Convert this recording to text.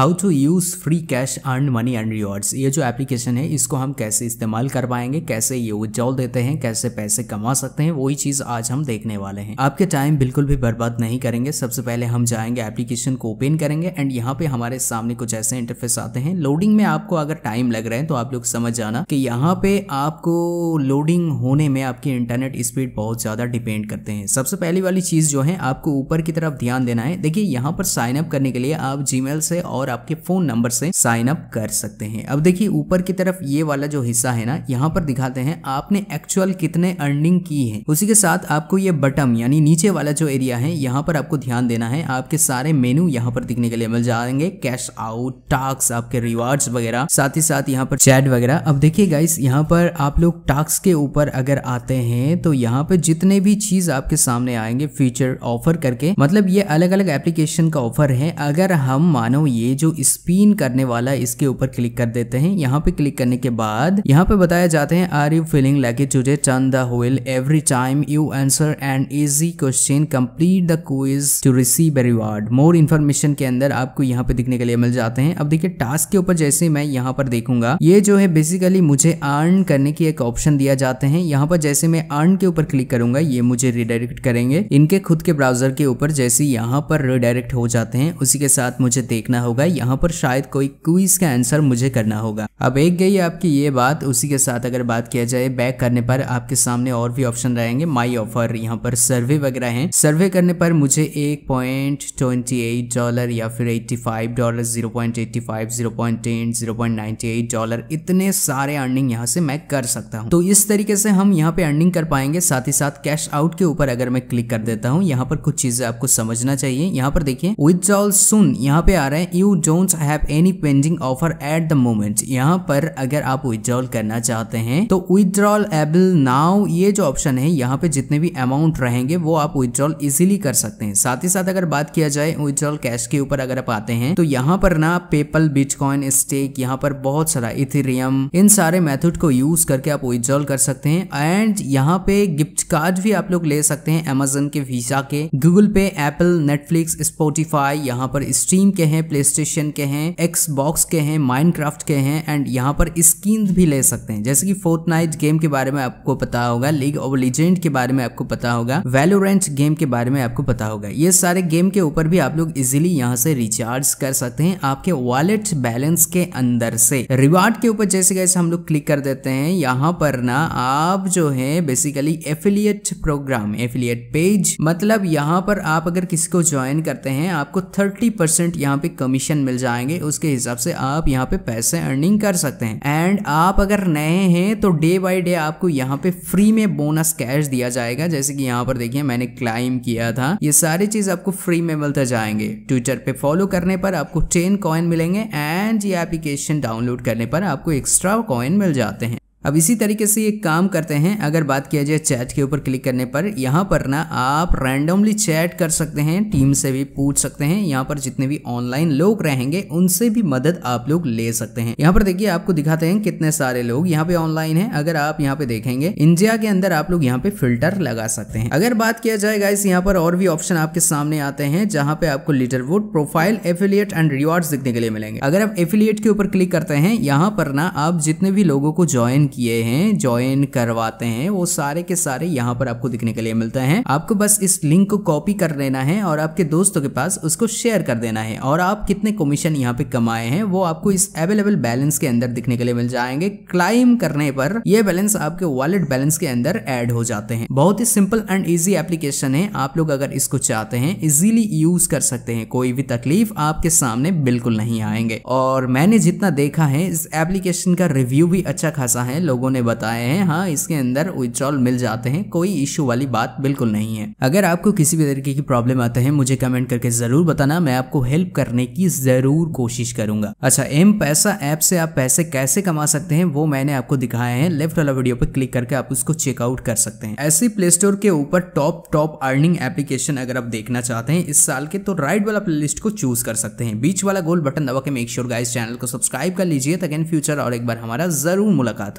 how to use free cash earn money and rewards ये जो application है इसको हम कैसे इस्तेमाल कर पाएंगे कैसे ये उज्जवल देते हैं कैसे पैसे कमा सकते हैं वही चीज़ आज हम देखने वाले हैं आपके टाइम बिल्कुल भी बर्बाद नहीं करेंगे सबसे पहले हम जाएंगे एप्लीकेशन को ओपन करेंगे एंड यहाँ पे हमारे सामने कुछ ऐसे इंटरफेस आते हैं लोडिंग में आपको अगर टाइम लग रहा है तो आप लोग समझ जाना कि यहाँ पे आपको लोडिंग होने में आपकी इंटरनेट स्पीड बहुत ज़्यादा डिपेंड करते हैं सबसे पहली वाली चीज़ जो है आपको ऊपर की तरफ ध्यान देना है देखिए यहाँ पर साइन अप करने के लिए आप जी से और आपके फोन नंबर से साइन अप कर सकते हैं अब देखिए ऊपर की तरफ ये वाला जो हिस्सा है ना यहाँ पर दिखाते हैं आपने एक्चुअल कितने अर्निंग की है उसी के साथ आपको ये बटम यानी नीचे वाला जो एरिया है यहाँ पर आपको ध्यान देना है आपके सारे मेनू यहाँ पर दिखने के लिए मिल जाएंगे कैश आउट टास्क आपके रिवार्ड्स वगैरह साथ ही साथ यहाँ पर चैट वगैरह अब देखिए गाइस यहाँ पर आप लोग टास्क के ऊपर अगर आते हैं तो यहाँ पे जितने भी चीज आपके सामने आएंगे फीचर ऑफर करके मतलब ये अलग अलग एप्लीकेशन का ऑफर है अगर हम मानो ये जो स्पिन करने वाला है इसके ऊपर क्लिक कर देते हैं यहाँ पे क्लिक करने के बाद यहाँ पे बताया जाते हैं are you feeling like it today turn the wheel every time you answer and easy question complete the quiz to receive a reward more information के अंदर आपको यहाँ पे दिखने के लिए मिल जाते हैं अब देखिए टास्क के ऊपर जैसे मैं यहाँ पर देखूंगा ये जो है बेसिकली मुझे अर्न करने की एक ऑप्शन दिया जाते हैं यहाँ पर जैसे मैं अर्न के ऊपर क्लिक करूंगा ये मुझे रिडायरेक्ट करेंगे इनके खुद के ब्राउजर के ऊपर जैसे यहाँ पर रिडायरेक्ट हो जाते हैं उसी के साथ मुझे देखना होगा होगा यहाँ पर शायद कोई क्विज का आंसर मुझे करना होगा अब एक गई आपकी ये बात उसी के साथ अगर बात किया जाए बैक करने पर आपके सामने और भी ऑप्शन रहेंगे माई ऑफर यहाँ पर सर्वे वगैरह है सर्वे करने पर मुझे एक पॉइंट ट्वेंटी एट डॉलर या फिर eighty five dollar zero point eighty five zero point ten zero point ninety eight dollar इतने सारे अर्निंग यहाँ से मैं कर सकता हूँ तो इस तरीके से हम यहाँ पे अर्निंग कर पाएंगे साथ ही साथ कैश आउट के ऊपर अगर मैं क्लिक कर देता हूँ यहाँ पर कुछ चीजें आपको समझना चाहिए यहाँ पर देखिए विथ सुन यहाँ पे आ रहे हैं you you Jones have any pending offer at the moment यहाँ पर अगर आप विदड्रॉल करना चाहते हैं तो विदड्रॉल एबल नाउ ये जो ऑप्शन है यहाँ पे जितने भी अमाउंट रहेंगे वो आप विदड्रॉल इजिली कर सकते हैं साथ ही साथ अगर बात किया जाए विदड्रॉल कैश के ऊपर अगर आप आते हैं तो यहाँ पर ना पेपल बिटकॉइन स्टेक यहाँ पर बहुत सारा इथेरियम इन सारे मेथड को यूज करके आप विदड्रॉल कर सकते हैं एंड यहाँ पे गिफ्ट कार्ड भी आप लोग ले सकते हैं अमेजोन के वीजा के गूगल पे एप्पल नेटफ्लिक्स स्पोटिफाई यहाँ पर स्ट्रीम के हैं प्ले प्लेस्टेशन के हैं एक्स बॉक्स के हैं माइनक्राफ्ट के हैं एंड यहाँ पर स्किन भी ले सकते हैं जैसे कि फोर्थ गेम के बारे में आपको पता होगा लीग ऑफ लीजेंड के बारे में आपको पता होगा वेलोरेंट गेम के बारे में आपको पता होगा ये सारे गेम के ऊपर भी आप लोग इजिली यहाँ से रिचार्ज कर सकते हैं आपके वॉलेट बैलेंस के अंदर से रिवार्ड के ऊपर जैसे कैसे हम लोग क्लिक कर देते हैं यहाँ पर ना आप जो है basically affiliate program affiliate page मतलब यहाँ पर आप अगर किसी को ज्वाइन करते हैं आपको 30% परसेंट यहाँ पे कमीशन कमीशन मिल जाएंगे उसके हिसाब से आप यहाँ पे पैसे अर्निंग कर सकते हैं एंड आप अगर नए हैं तो डे बाय डे आपको यहाँ पे फ्री में बोनस कैश दिया जाएगा जैसे कि यहाँ पर देखिए मैंने क्लाइम किया था ये सारी चीज आपको फ्री में मिलते जाएंगे ट्विटर पे फॉलो करने पर आपको टेन कॉइन मिलेंगे एंड ये एप्लीकेशन डाउनलोड करने पर आपको एक्स्ट्रा कॉइन मिल जाते हैं अब इसी तरीके से ये काम करते हैं अगर बात किया जाए चैट के ऊपर क्लिक करने पर यहाँ पर ना आप रैंडमली चैट कर सकते हैं टीम से भी पूछ सकते हैं यहाँ पर जितने भी ऑनलाइन लोग रहेंगे उनसे भी मदद आप लोग ले सकते हैं यहाँ पर देखिए आपको दिखाते हैं कितने सारे लोग यहाँ पे ऑनलाइन है अगर आप यहाँ पे देखेंगे इंडिया के अंदर आप लोग यहाँ पे फिल्टर लगा सकते हैं अगर बात किया जाए गाइस यहाँ पर और भी ऑप्शन आपके सामने आते हैं जहाँ पे आपको leaderboard profile affiliate and reward देखने के लिए मिलेंगे अगर आप एफिलियट के ऊपर क्लिक करते हैं यहाँ पर ना आप जितने भी लोगों को ज्वाइन किए हैं ज्वाइन करवाते हैं वो सारे के सारे यहाँ पर आपको दिखने के लिए मिलता है आपको बस इस लिंक को कॉपी कर लेना है और आपके दोस्तों के पास उसको शेयर कर देना है और आप कितने कमीशन यहाँ पे कमाए हैं वो आपको इस अवेलेबल बैलेंस के अंदर दिखने के लिए मिल जाएंगे क्लाइम करने पर ये बैलेंस आपके वॉलेट बैलेंस के अंदर एड हो जाते हैं बहुत ही सिंपल एंड ईजी एप्लीकेशन है आप लोग अगर इसको चाहते हैं इजिली यूज कर सकते हैं कोई भी तकलीफ आपके सामने बिल्कुल नहीं आएंगे और मैंने जितना देखा है इस एप्लीकेशन का रिव्यू भी अच्छा खासा है है लोगों ने बताए हैं हाँ इसके अंदर विथड्रॉल मिल जाते हैं कोई इश्यू वाली बात बिल्कुल नहीं है अगर आपको किसी भी तरीके की प्रॉब्लम आते हैं मुझे कमेंट करके जरूर बताना मैं आपको हेल्प करने की जरूर कोशिश करूंगा अच्छा एम पैसा ऐप से आप पैसे कैसे कमा सकते हैं वो मैंने आपको दिखाए हैं लेफ्ट वाला वीडियो पर क्लिक करके आप उसको चेकआउट कर सकते हैं ऐसे प्ले स्टोर के ऊपर टॉप टॉप अर्निंग एप्लीकेशन अगर आप देखना चाहते हैं इस साल के तो राइट वाला प्ले को चूज कर सकते हैं बीच वाला गोल बटन दबा के मेक श्योर गाइस चैनल को सब्सक्राइब कर लीजिए तक इन फ्यूचर और एक बार हमारा जरूर मुलाकात हो